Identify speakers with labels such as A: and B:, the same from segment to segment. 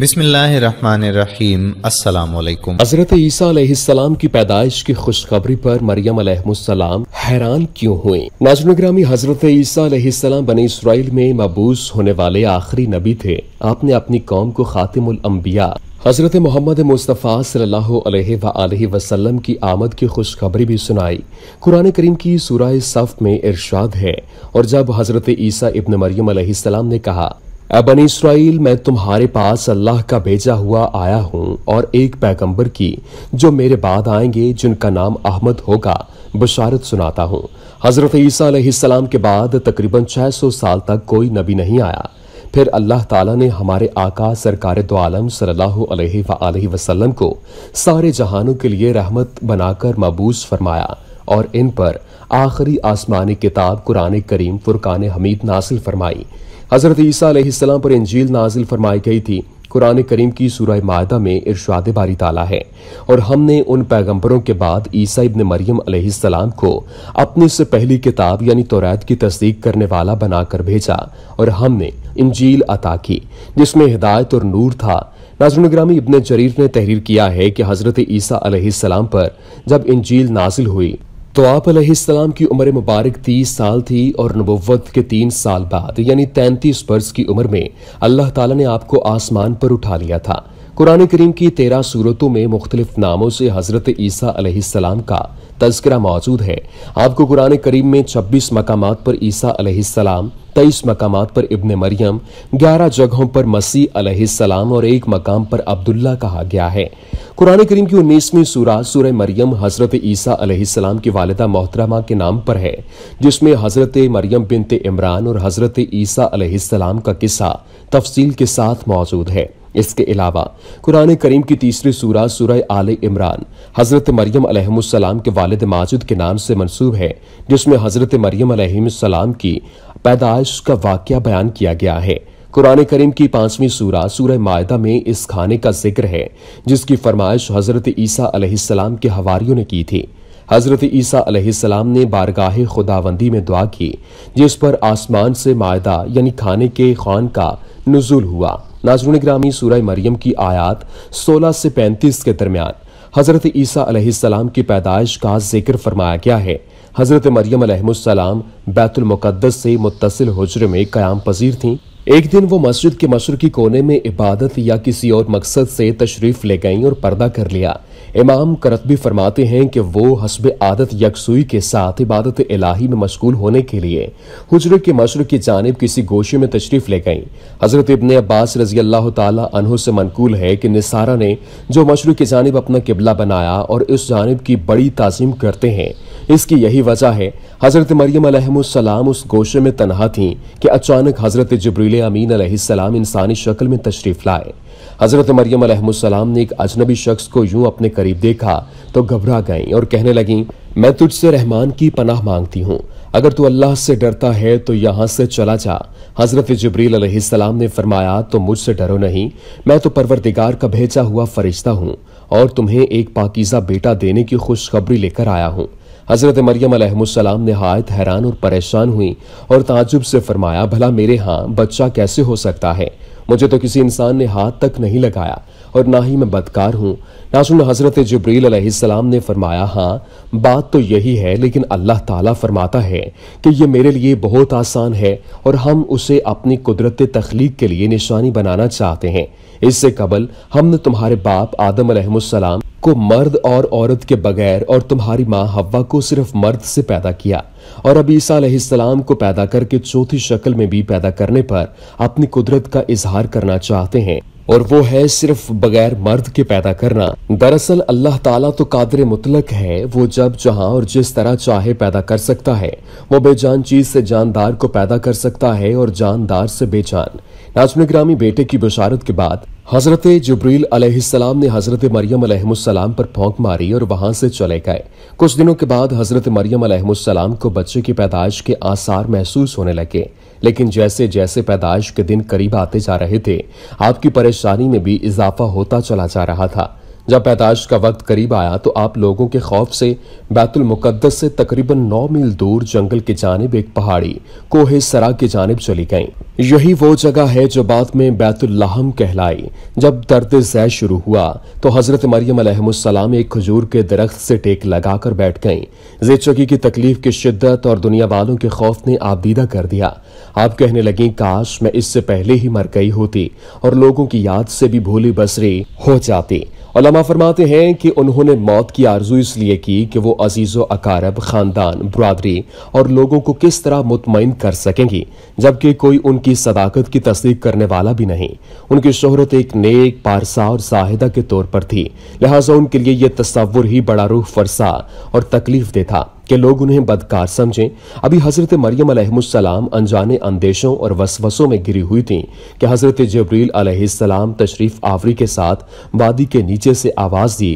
A: बिसमीम हज़रत ईसा की पैदाइश की खुशखबरी पर मरियम अलैहिस्सलाम हैरान क्यों हुए ग्रामी हज़रत ईसा बने इसराइल में मबूस होने वाले आखिरी नबी थे आपने अपनी कौम को खातिमुल अम्बिया हज़रत मोहम्मद मुस्तफ़ा सल्लल्लाहु सल्ला वसल्लम की आमद की खुशखबरी भी सुनाई कुरान करीम की सूरह सफ़ में इरशाद है और जब हज़रत ईसा इब्न मरियम सलाम ने कहा बन इसराइल मैं तुम्हारे पास अल्लाह का भेजा हुआ आया हूँ और एक पैगंबर की जो मेरे बाद आएंगे जिनका नाम अहमद होगा बशारत सुनाता हूँ हज़रत ईसा के बाद तकरीबन 600 साल तक कोई नबी नहीं आया फिर अल्लाह ताला ने हमारे आका सरकार दो आलम वसल्लम को सारे जहानों के लिए रहमत बनाकर मबूस फरमाया और इन पर आखिरी आसमानी किताब कुरान करीम फुरकान हमीद नासिल फरमाई हज़रत ईसा पर इंजील नाजिल फरमाई गई थी कुरान करीम की सूरह माहा में इरशाद बारी ताला है और हमने उन पैगंबरों के बाद ईसा इब्न मरियम अलैहिस्सलाम को अपने से पहली किताब यानी तौरात की तस्दीक करने वाला बनाकर भेजा और हमने इंजील अता की जिसमें हिदायत और नूर था नाजरनग्रामी इब्न जरीर ने तहरीर किया है कि हज़रत ईसा अलैहिस्सलाम पर जब इंजील नाजिल हुई तो आप अलैहिस्सलाम की उम्र मुबारक तीस साल थी और नबोवत के तीन साल बाद यानी तैंतीस वर्ष की उम्र में अल्लाह ताला ने आपको आसमान पर उठा लिया था कुरान करीम की तेरह सूरतों में मुख्तलिफ नामों से हजरत ईसा का तस्करा मौजूद है आपको कुरान करीम में छब्बीस मकाम पर ईसा अलैहिस्सलाम तेईस मकाम पर इब्न मरियम ग्यारह जगहों पर मसीह अलैहिस्सलाम और एक मकाम पर अब्दुल्ला कहा गया है कुरान करीम की उन्नीसवीं सूरा सूर मरियम हजरत ईसा अलैहिस्सलाम की वालदा मोहतरमा के नाम पर है जिसमें हजरत मरियम बिनते इमरान और हजरत ईसा अलैहिस्सलाम का किस्सा तफसील के साथ मौजूद है इसके अलावा कुरान करीम की तीसरी सूरा सूरह आल इमरान हजरत मरियम अलैहिस्सलाम के वालद माजिद के नाम से मनसूब है जिसमें हजरत मरियम की पैदाइश का वाक़ बयान किया गया है कुरान करीम की पांचवीं सूरा सूरह मायदा में इस खाने का जिक्र है जिसकी फरमाइश हजरत ईसा अलैहिस्सलाम के हवारियों ने की थी हजरत ईसा अलैहिस्सलाम ने बारगाह खुदाबंदी में दुआ की जिस पर आसमान से मायदा यानी खाने के खान का नजूल हुआ नाजरुन ग्रामी सूरह मरियम की आयात 16 से 35 के दरमियान हजरत ईसा अलैहिस्सलाम की पैदाइश का जिक्र फरमाया गया है हजरत मरियम बैतुल मुकद्दस से मुतसिल हजरे में कयाम पजीर थीं एक दिन वो मस्जिद के की कोने में इबादत या किसी और मकसद से तशरीफ ले गईं और पर्दा कर लिया इमाम करतबी फरमाते हैं कि वो हसब आदत यकसुई के साथ इबादत इलाही में मशगूल होने के लिए हजरे के मशर की जानब किसी गोशे में तशरीफ ले गईं हज़रत इबन अब्बास रजी अल्लाह तहों से मनकूल है कि निसारा ने जो मशरू की जानब अपना किबला बनाया और इस जानब की बड़ी तजीम करते हैं इसकी यही वजह है हज़रत मरियम उस गोशे में तनहा थी कि अचानक हज़रत जबरी जबरील अमीन अलैहिस्सलाम इंसानी शक्ल में तशरीफ़ लाए हज़रत मरियम अलैहिस्सलाम ने एक अजनबी शख्स को यूं अपने करीब देखा तो घबरा गईं और कहने लगीं मैं तुझसे रहमान की पनाह मांगती हूँ अगर तू अल्लाह से डरता है तो यहाँ से चला जा हज़रत जबरील अलैहिस्सलाम ने फरमाया तो मुझसे डरो नहीं मैं तो परवरदिगार का भेजा हुआ फरिश्ता हूँ और तुम्हें एक पाकिज़ा बेटा देने की खुशखबरी लेकर आया हूँ हजरत मरियम ने नहायत हैरान और परेशान हुई और ताजुब से फरमाया भला मेरे यहाँ बच्चा कैसे हो सकता है मुझे तो किसी इंसान ने हाथ तक नहीं लगाया और ना ही मैं बदकार हूँ नासुन हजरत जबरील अलैहिस्सलाम ने फरमाया हाँ बात तो यही है लेकिन अल्लाह ताला फरमाता है कि ये मेरे लिए बहुत आसान है और हम उसे अपनी कुदरत तख्लीक के लिए निशानी बनाना चाहते हैं इससे कबल हमने तुम्हारे बाप आदम अलहमसलाम को मर्द और औरत के बगैर और तुम्हारी माँ हवा को सिर्फ मर्द से पैदा किया और अब ईसा को पैदा करके चौथी शक्ल में भी पैदा करने पर अपनी कुदरत का इजहार करना चाहते हैं और वो है सिर्फ बगैर मर्द के पैदा करना दरअसल अल्लाह ताला तो कादर मुतलक है वो जब जहां और जिस तरह चाहे पैदा कर सकता है वो बेजान चीज से जानदार को पैदा कर सकता है और जानदार से बेजान नाजम ग्रामी बेटे की बशारत के बाद हजरत जबरील अलैहिस्सलाम ने हजरत मरियम अलैहिस्सलाम पर फौंक मारी और वहां से चले गए कुछ दिनों के बाद हजरत मरियम अलैहिस्सलाम को बच्चे की पैदाइश के आसार महसूस होने लगे लेकिन जैसे जैसे पैदाइश के दिन करीब आते जा रहे थे आपकी परेशानी में भी इजाफा होता चला जा रहा था जब पैदाश का वक्त करीब आया तो आप लोगों के खौफ से बैतुल मुकद्दस से तकरीबन नौ मील दूर जंगल की जानब एक पहाड़ी कोहे सरा की जानब चली गई यही वो जगह है जो बाद में बैतुल्लाहम कहलाई जब दर्द जय शुरू हुआ तो हजरत मरियम सलाम एक खजूर के दरख्त से टेक लगाकर बैठ गईं चौकी की तकलीफ की शिद्दत और दुनिया वालों के खौफ ने आपदीदा कर दिया आप कहने लगी काश मैं इससे पहले ही मर गई होती और लोगों की याद से भी भोली बसरी हो जाती अलमा फरमाते हैं कि उन्होंने मौत की आरजू इसलिए की कि वो अजीज़ अकारब ख़ानदान बरदरी और लोगों को किस तरह मुतमिन कर सकेंगी जबकि कोई उनकी सदाकत की तस्दीक करने वाला भी नहीं उनकी शहरत एक नेक पारसा और साहिदा के तौर पर थी लिहाजा उनके लिए यह तस्वुर ही बड़ा रूह फरसा और तकलीफ दे था कि लोग उन्हें बदकार समझें अभी हजरत मरियम सलाम अनजाने अंदेशों और वसवसों में गिरी हुई थीं कि हजरत जबरील सलाम तशरीफ आवरी के साथ वादी के नीचे से आवाज दी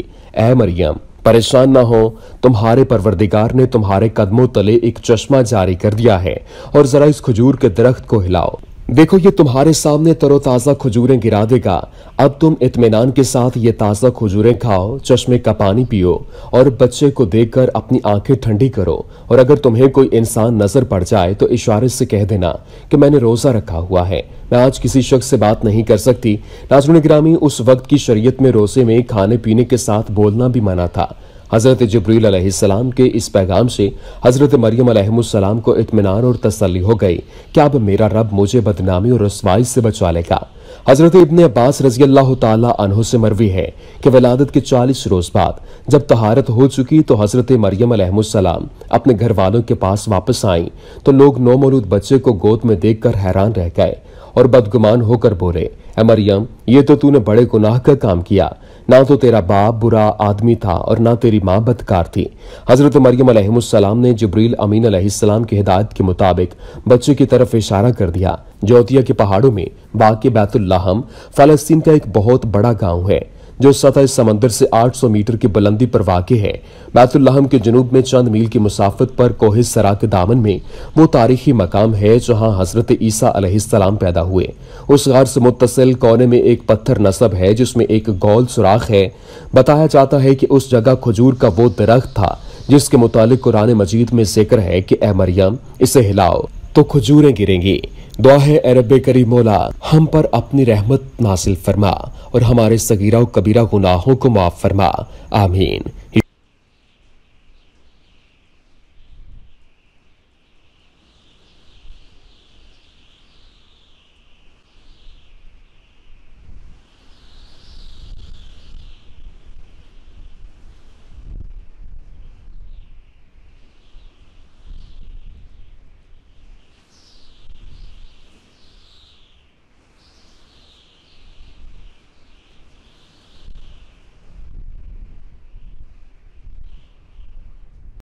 A: ए मरियम परेशान ना हो तुम्हारे परवरदिगार ने तुम्हारे कदमों तले एक चश्मा जारी कर दिया है और जरा इस खजूर के दरख्त को हिलाओ देखो ये तुम्हारे सामने तरोताज़ा खजूरें गिरा देगा अब तुम इतमान के साथ ये ताज़ा खजूरें खाओ चश्मे का पानी पियो और बच्चे को देखकर अपनी आंखें ठंडी करो और अगर तुम्हें कोई इंसान नजर पड़ जाए तो इशारे से कह देना कि मैंने रोज़ा रखा हुआ है मैं आज किसी शख्स से बात नहीं कर सकती नाजुन ग्रामी उस वक्त की शरीय में रोजे में खाने पीने के साथ बोलना भी मना था हज़रत जबरील सलाम के इस पैगाम से हज़रत मरियम सलाम को इतमान और तसली हो गई कि अब मेरा रब मुझे बदनामी और रसवाई से बचा लेगा हज़रत इबन अब्बास रजी अल्लाह तह से मरवी है कि वलादत के 40 रोज़ बाद जब तहारत हो चुकी तो हज़रत मरियम सलाम अपने घर वालों के पास वापस आईं तो लोग नौमौलूद बच्चे को गोद में देखकर हैरान रह गए और बदगुमान होकर बोले ए मरियम ये तो तूने बड़े गुनाह का काम किया ना तो तेरा बाप बुरा आदमी था और ना तेरी माँ बदकार थी हजरत मरियम सलाम ने जबरील अमीन अलैहिस्सलाम की हिदायत के मुताबिक बच्चे की तरफ इशारा कर दिया जोतिया के पहाड़ों में बाकी बैतुल्लाहम फलस्तीन का एक बहुत बड़ा गांव है जो सतह समंदर से 800 मीटर की बुलंदी पर वाक़ है बैतुल्लाहम के जनूब में चंद मील की मुसाफत पर कोहे सरा के दामन में वो तारीखी मकाम है जहां हजरत ईसा अलैहिस्सलाम पैदा हुए उस गार से मुतसिल कोने में एक पत्थर नसब है जिसमें एक गोल सुराख है बताया जाता है कि उस जगह खजूर का वो दरख्त था जिसके मुतालिक कुरान मजीद में जिक्र है कि ए मरियम इसे हिलाओ तो खजूरें गिरेंगी दुआ है अरब करी मोला हम पर अपनी रहमत नासिल फरमा और हमारे सगीरा कबीरा गुनाहों को माफ फरमा आमीन